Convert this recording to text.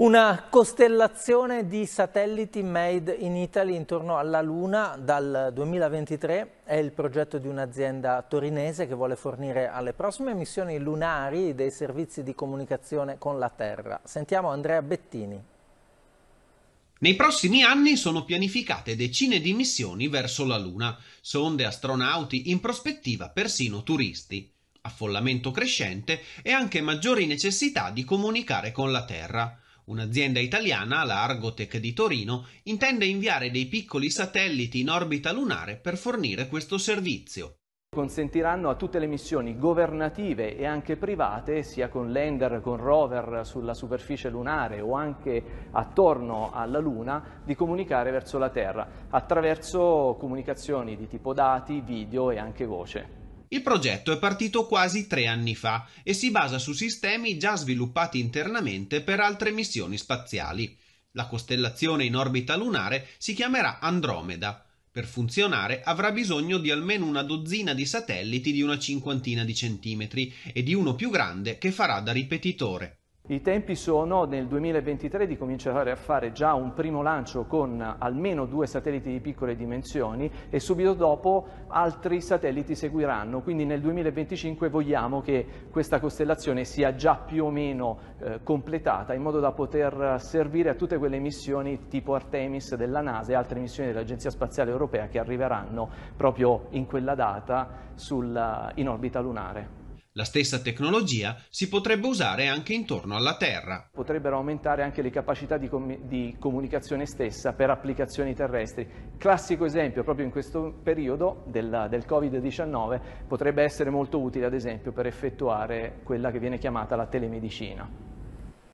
Una costellazione di satelliti made in Italy intorno alla Luna dal 2023 è il progetto di un'azienda torinese che vuole fornire alle prossime missioni lunari dei servizi di comunicazione con la Terra. Sentiamo Andrea Bettini. Nei prossimi anni sono pianificate decine di missioni verso la Luna, sonde, astronauti, in prospettiva persino turisti. Affollamento crescente e anche maggiori necessità di comunicare con la Terra. Un'azienda italiana, la Argotech di Torino, intende inviare dei piccoli satelliti in orbita lunare per fornire questo servizio consentiranno a tutte le missioni governative e anche private, sia con lander, con rover sulla superficie lunare o anche attorno alla Luna, di comunicare verso la Terra attraverso comunicazioni di tipo dati, video e anche voce. Il progetto è partito quasi tre anni fa e si basa su sistemi già sviluppati internamente per altre missioni spaziali. La costellazione in orbita lunare si chiamerà Andromeda. Per funzionare avrà bisogno di almeno una dozzina di satelliti di una cinquantina di centimetri e di uno più grande che farà da ripetitore. I tempi sono nel 2023 di cominciare a fare già un primo lancio con almeno due satelliti di piccole dimensioni e subito dopo altri satelliti seguiranno, quindi nel 2025 vogliamo che questa costellazione sia già più o meno eh, completata in modo da poter servire a tutte quelle missioni tipo Artemis della NASA e altre missioni dell'Agenzia Spaziale Europea che arriveranno proprio in quella data sul, in orbita lunare. La stessa tecnologia si potrebbe usare anche intorno alla Terra. Potrebbero aumentare anche le capacità di, com- di comunicazione stessa per applicazioni terrestri. Classico esempio, proprio in questo periodo del, del Covid-19, potrebbe essere molto utile ad esempio per effettuare quella che viene chiamata la telemedicina.